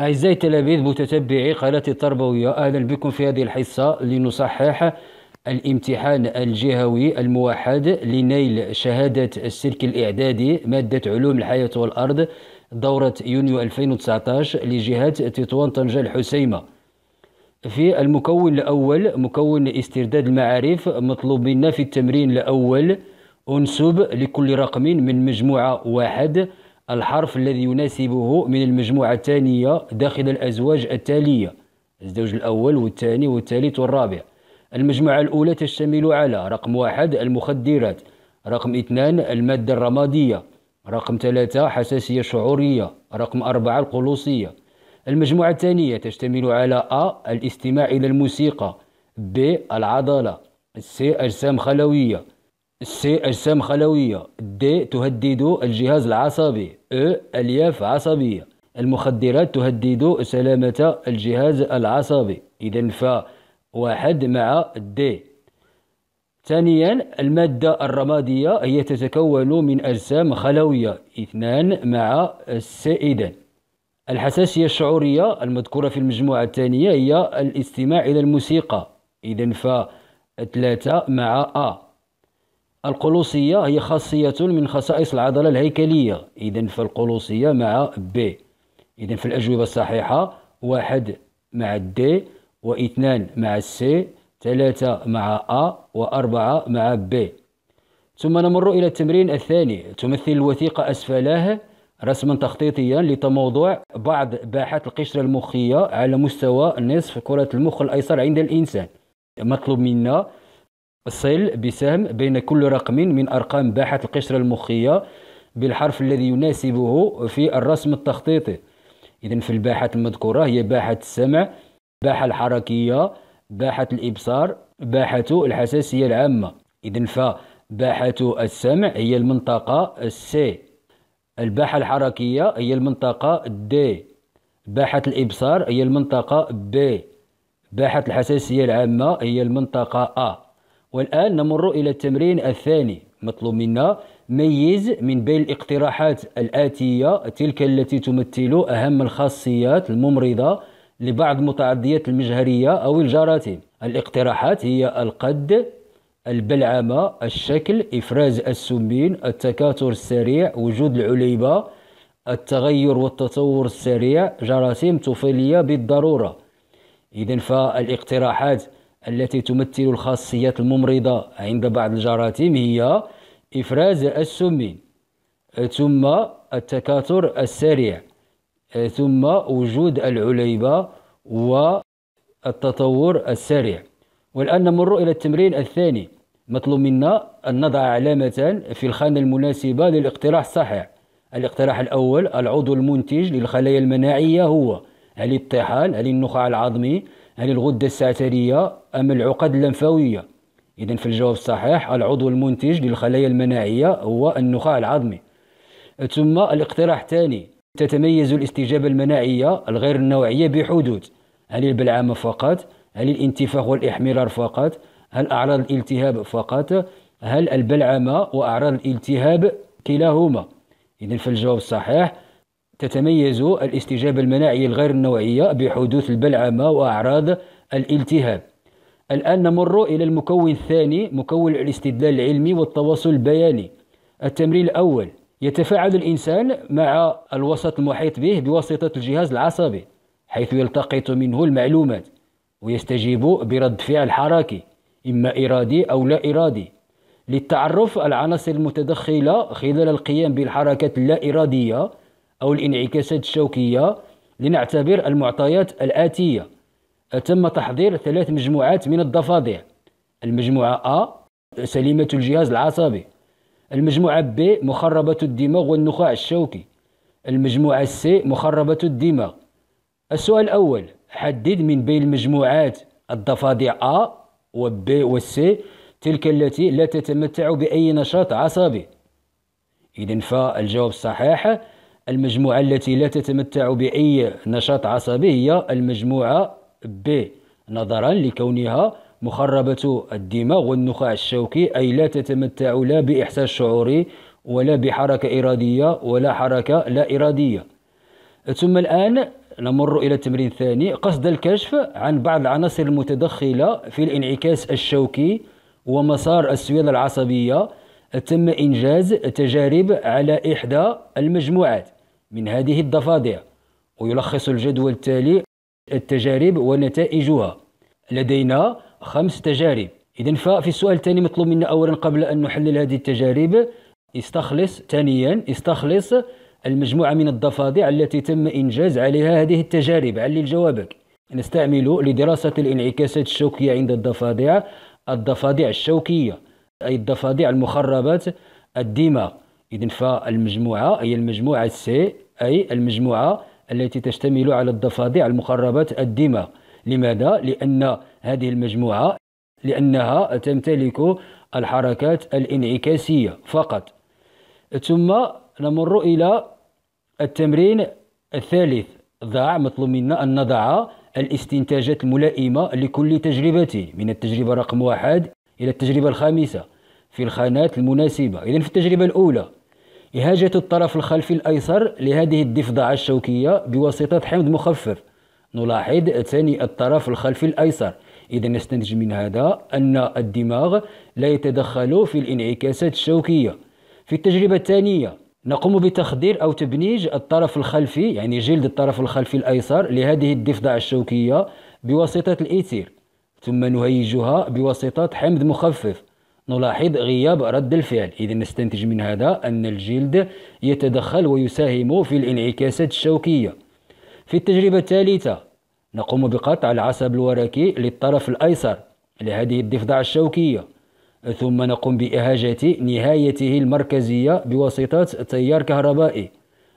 أعزائي التلاميذ متتبعي قناة التربوية أهلا بكم في هذه الحصة لنصحح الامتحان الجهوي الموحد لنيل شهادة السلك الإعدادي مادة علوم الحياة والأرض دورة يونيو 2019 لجهة تطوان طنجة الحسيمة في المكون الأول مكون استرداد المعارف مطلوب منا في التمرين الأول أنسب لكل رقم من مجموعة واحد الحرف الذي يناسبه من المجموعة الثانية داخل الأزواج التالية الزوج الأول والثاني والثالث والرابع المجموعة الأولى تشتمل على رقم واحد المخدرات رقم اثنان المادة الرمادية رقم ثلاثة حساسية شعورية رقم أربعة القلوصية المجموعة الثانية تشتمل على أ الاستماع إلى الموسيقى ب العضلة س أجسام خلوية س أجسام خلوية د تهدد الجهاز العصبي ألياف عصبية المخدرات تهدد سلامة الجهاز العصبي إذا ف واحد مع دي ثانيا المادة الرمادية هي تتكون من أجسام خلوية اثنان مع السائدان الحساسية الشعورية المذكورة في المجموعة الثانية هي الاستماع إلى الموسيقى إذا ف ثلاثة مع أ القلوصية هي خاصية من خصائص العضلة الهيكلية إذا فالقلوصية مع ب إذا فالأجوبة الصحيحة واحد مع د واثنان مع سي ثلاثة مع أ وأربعة مع ب ثم نمر إلى التمرين الثاني تمثل الوثيقة أسفله رسما تخطيطيا لتموضع بعض باحات القشرة المخية على مستوى نصف كرة المخ الأيسر عند الإنسان مطلوب منا صل بسهم بين كل رقم من أرقام باحة القشرة المخية بالحرف الذي يناسبه في الرسم التخطيطي إذا في الباحة المذكورة هي باحة السمع باحة الحركية باحة الإبصار باحة الحساسية العامة إذا فباحة السمع هي المنطقة C الباحة الحركية هي المنطقة D باحة الإبصار هي المنطقة بي باحة الحساسية العامة هي المنطقة أ والآن نمر إلى التمرين الثاني مطلوب منا ميز من بين الاقتراحات الآتية تلك التي تمثل أهم الخاصيات الممرضة لبعض متعديات المجهرية أو الجراثيم الاقتراحات هي القد البلعمة الشكل إفراز السمين التكاثر السريع وجود العليبة التغير والتطور السريع جراثيم طفيلية بالضرورة إذا فالاقتراحات التي تمثل الخاصيات الممرضة عند بعض الجراثيم هي إفراز السم ثم التكاثر السريع ثم وجود العليبة والتطور السريع والآن نمر إلى التمرين الثاني مطلوب منا أن نضع علامة في الخانة المناسبة للاقتراح الصحيح الاقتراح الأول العضو المنتج للخلايا المناعية هو هل الطحال هل النخاع العظمي هل الغدة السعترية أم العقد اللمفاوية إذا في الجواب الصحيح العضو المنتج للخلايا المناعية هو النخاع العظمي ثم الاقتراح الثاني تتميز الاستجابة المناعية الغير النوعية بحدوث هل البلعمة فقط هل الانتفاخ والإحمرار فقط هل أعراض الالتهاب فقط هل البلعمة وأعراض الالتهاب كلاهما إذا في الجواب الصحيح تتميز الاستجابة المناعية الغير النوعية بحدوث البلعمة وأعراض الالتهاب الآن نمر إلى المكون الثاني مكون الاستدلال العلمي والتواصل البياني التمرين الأول يتفاعل الإنسان مع الوسط المحيط به بواسطة الجهاز العصبي حيث يلتقط منه المعلومات ويستجيب برد فعل حركي إما إرادي أو لا إرادي للتعرف العناصر المتدخلة خلال القيام بالحركات اللا إرادية أو الانعكاسات الشوكية لنعتبر المعطيات الآتية تم تحضير ثلاث مجموعات من الضفادع المجموعة أ سليمة الجهاز العصبي المجموعة ب مخربة الدماغ والنخاع الشوكي المجموعة س مخربة الدماغ السؤال الأول حدد من بين المجموعات الضفادع أ و و س تلك التي لا تتمتع بأي نشاط عصبي إذا فالجواب الصحيح المجموعة التي لا تتمتع بأي نشاط عصبي هي المجموعة ب نظرا لكونها مخربة الدماغ والنخاع الشوكي أي لا تتمتع لا بإحساس شعوري ولا بحركة إرادية ولا حركة لا إرادية ثم الآن نمر إلى التمرين الثاني قصد الكشف عن بعض العناصر المتدخلة في الانعكاس الشوكي ومسار السيولة العصبية تم إنجاز تجارب على إحدى المجموعات من هذه الضفادع ويلخص الجدول التالي التجارب ونتائجها لدينا خمس تجارب إذا ففي السؤال الثاني مطلوب منا أولا قبل أن نحلل هذه التجارب استخلص ثانيا استخلص المجموعة من الضفادع التي تم إنجاز عليها هذه التجارب علل جوابك نستعمل لدراسة الانعكاسات الشوكية عند الضفادع الضفادع الشوكية أي الضفادع المخربات الدماغ إذا فالمجموعة أي المجموعة سي أي المجموعة التي تشتمل على الضفادع المخربات الدماغ لماذا؟ لأن هذه المجموعة لأنها تمتلك الحركات الانعكاسية فقط ثم نمر إلى التمرين الثالث ضاع مطلوب منا أن نضع الاستنتاجات الملائمة لكل تجربة من التجربة رقم واحد إلى التجربة الخامسة في الخانات المناسبة إذا في التجربة الأولى إهاجة الطرف الخلفي الأيسر لهذه الضفدعة الشوكية بواسطة حمض مخفف نلاحظ ثاني الطرف الخلفي الأيسر إذا نستنتج من هذا أن الدماغ لا يتدخل في الانعكاسات الشوكية في التجربة الثانية نقوم بتخدير أو تبنيج الطرف الخلفي يعني جلد الطرف الخلفي الأيسر لهذه الضفدعة الشوكية بواسطة الإيثير ثم نهيجها بواسطة حمض مخفف نلاحظ غياب رد الفعل إذا نستنتج من هذا أن الجلد يتدخل ويساهم في الانعكاسات الشوكية في التجربة الثالثة نقوم بقطع العصب الوركي للطرف الأيسر لهذه الضفدع الشوكية ثم نقوم بإهاجة نهايته المركزية بواسطة تيار كهربائي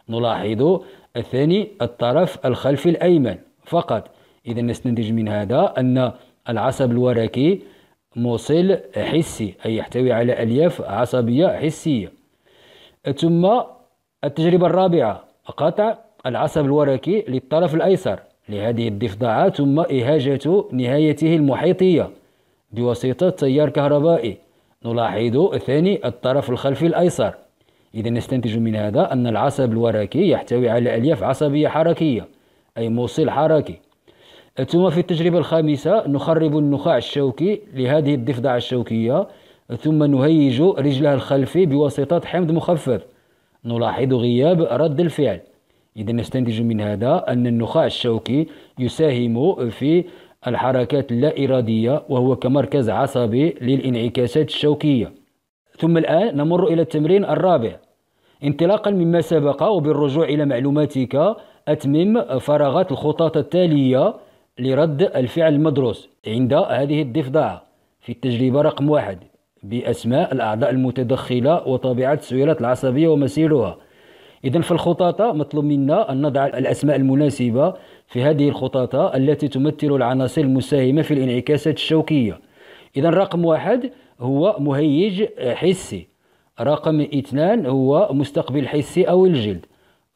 نلاحظ الثاني الطرف الخلفي الأيمن فقط إذا نستنتج من هذا أن العصب الوركي موصل حسي أي يحتوي على ألياف عصبية حسية ثم التجربة الرابعة قطع العصب الوركي للطرف الأيسر لهذه الضفدعة ثم إهاجة نهايته المحيطية بواسطة تيار كهربائي نلاحظ ثاني الطرف الخلفي الأيسر إذا نستنتج من هذا أن العصب الوركي يحتوي على ألياف عصبية حركية أي موصل حركي ثم في التجربة الخامسة نخرب النخاع الشوكي لهذه الضفدع الشوكية ثم نهيج رجلها الخلفي بواسطة حمض مخفف نلاحظ غياب رد الفعل إذا نستنتج من هذا أن النخاع الشوكي يساهم في الحركات اللا إرادية وهو كمركز عصبي للإنعكاسات الشوكية ثم الآن نمر إلى التمرين الرابع انطلاقا مما سبق وبالرجوع إلى معلوماتك أتمم فراغات الخطاط التالية لرد الفعل المدروس عند هذه الضفدعة في التجربة رقم واحد بأسماء الأعضاء المتدخلة وطبيعة السيالات العصبية ومسيرها إذا في الخطاطة مطلوب منا أن نضع الأسماء المناسبة في هذه الخطاطة التي تمثل العناصر المساهمة في الانعكاسات الشوكية إذا رقم واحد هو مهيج حسي رقم اثنان هو مستقبل حسي أو الجلد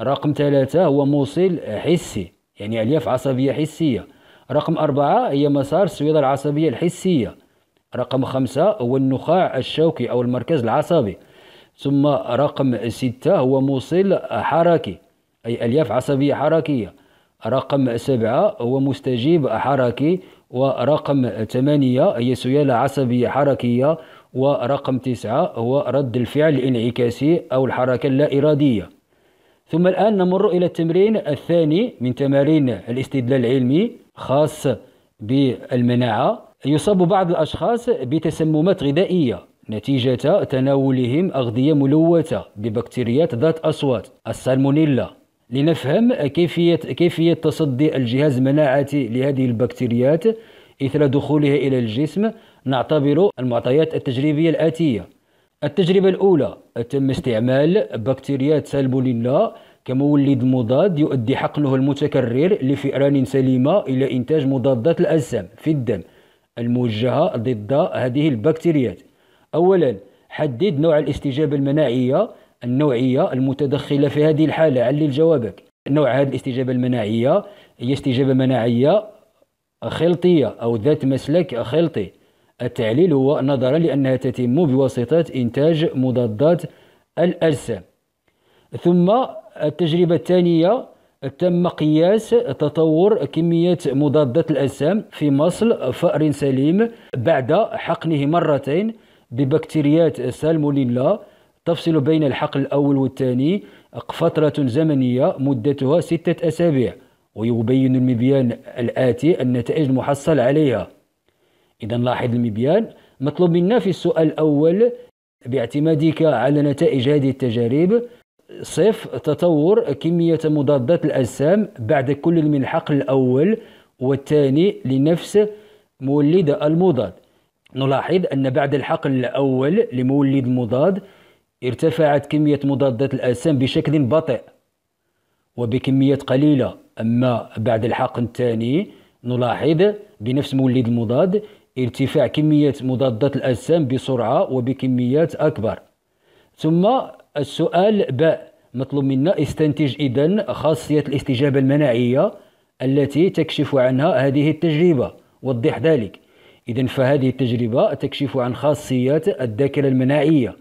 رقم ثلاثة هو موصل حسي يعني ألياف عصبية حسية رقم أربعة هي مسار السويدة العصبية الحسية رقم خمسة هو النخاع الشوكي أو المركز العصبي ثم رقم ستة هو موصل حركي أي ألياف عصبية حركية رقم سبعة هو مستجيب حركي ورقم ثمانية هي سيالة عصبية حركية ورقم تسعة هو رد الفعل الانعكاسي أو الحركة اللا إرادية ثم الآن نمر إلى التمرين الثاني من تمارين الاستدلال العلمي خاص بالمناعة يصاب بعض الأشخاص بتسممات غذائية نتيجة تناولهم أغذية ملوثة ببكتيريات ذات أصوات السالمونيلا لنفهم كيفية كيفية تصدي الجهاز المناعتي لهذه البكتيريات إثر دخولها إلى الجسم نعتبر المعطيات التجريبية الآتية التجربة الأولى تم استعمال بكتيريات سالمونيلا كمولد مضاد يؤدي حقنه المتكرر لفئران سليمة إلى إنتاج مضادات الأجسام في الدم الموجهة ضد هذه البكتيريات أولا حدد نوع الاستجابة المناعية النوعية المتدخلة في هذه الحالة علل جوابك نوع هذه الاستجابة المناعية هي استجابة مناعية خلطية أو ذات مسلك خلطي التعليل هو نظرا لأنها تتم بواسطة إنتاج مضادات الأجسام ثم التجربة الثانية تم قياس تطور كمية مضادات الأجسام في مصل فأر سليم بعد حقنه مرتين ببكتيريات سالمونيلا تفصل بين الحقل الأول والثاني فترة زمنية مدتها ستة أسابيع ويبين المبيان الآتي النتائج المحصل عليها إذا لاحظ المبيان مطلوب منا في السؤال الأول باعتمادك على نتائج هذه التجارب صف تطور كمية مضادات الأجسام بعد كل من الحقل الأول والثاني لنفس مولد المضاد نلاحظ أن بعد الحقل الأول لمولد المضاد ارتفعت كمية مضادات الأجسام بشكل بطيء وبكمية قليلة أما بعد الحقل الثاني نلاحظ بنفس مولد المضاد ارتفاع كمية مضادات الأجسام بسرعة وبكميات أكبر ثم السؤال ب مطلوب منا استنتج إذا خاصية الاستجابة المناعية التي تكشف عنها هذه التجربة وضح ذلك إذا فهذه التجربة تكشف عن خاصية الذاكرة المناعية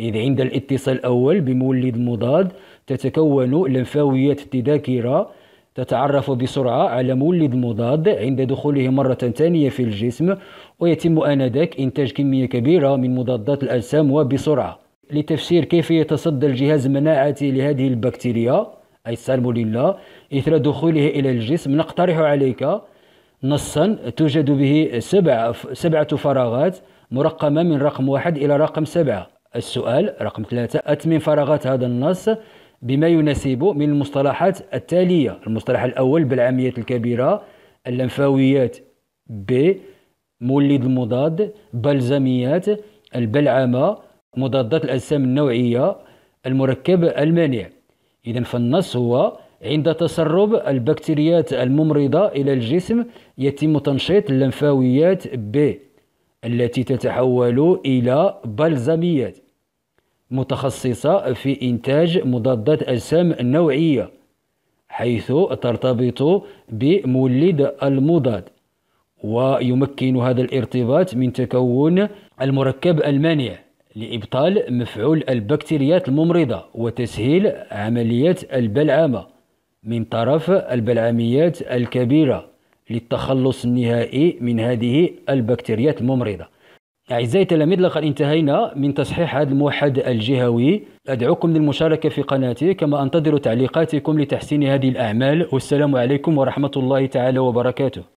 إذ عند الاتصال الأول بمولد مضاد تتكون لنفاوية الذاكرة تتعرف بسرعة على مولد مضاد عند دخوله مرة ثانية في الجسم ويتم آنذاك إنتاج كمية كبيرة من مضادات الأجسام وبسرعة لتفسير كيف يتصدى الجهاز المناعتي لهذه البكتيريا أي السالمونيلا إثر دخوله إلى الجسم نقترح عليك نصا توجد به سبع سبعة فراغات مرقمة من رقم واحد إلى رقم سبعة السؤال رقم ثلاثة أتمم فراغات هذا النص بما يناسب من المصطلحات التالية المصطلح الأول بالعاميات الكبيرة اللمفاويات ب مولد المضاد بلزميات البلعمة مضادات الأجسام النوعية المركب المانع إذا فالنص هو عند تسرب البكتيريات الممرضة إلى الجسم يتم تنشيط اللمفاويات ب التي تتحول إلى بلزميات متخصصة في إنتاج مضادات أجسام نوعية حيث ترتبط بمولد المضاد ويمكن هذا الارتباط من تكون المركب المانع لإبطال مفعول البكتيريات الممرضة وتسهيل عملية البلعمة من طرف البلعميات الكبيرة للتخلص النهائي من هذه البكتيريات الممرضة أعزائي التلاميذ لقد انتهينا من تصحيح هذا الموحد الجهوي أدعوكم للمشاركة في قناتي كما أنتظر تعليقاتكم لتحسين هذه الأعمال والسلام عليكم ورحمة الله تعالى وبركاته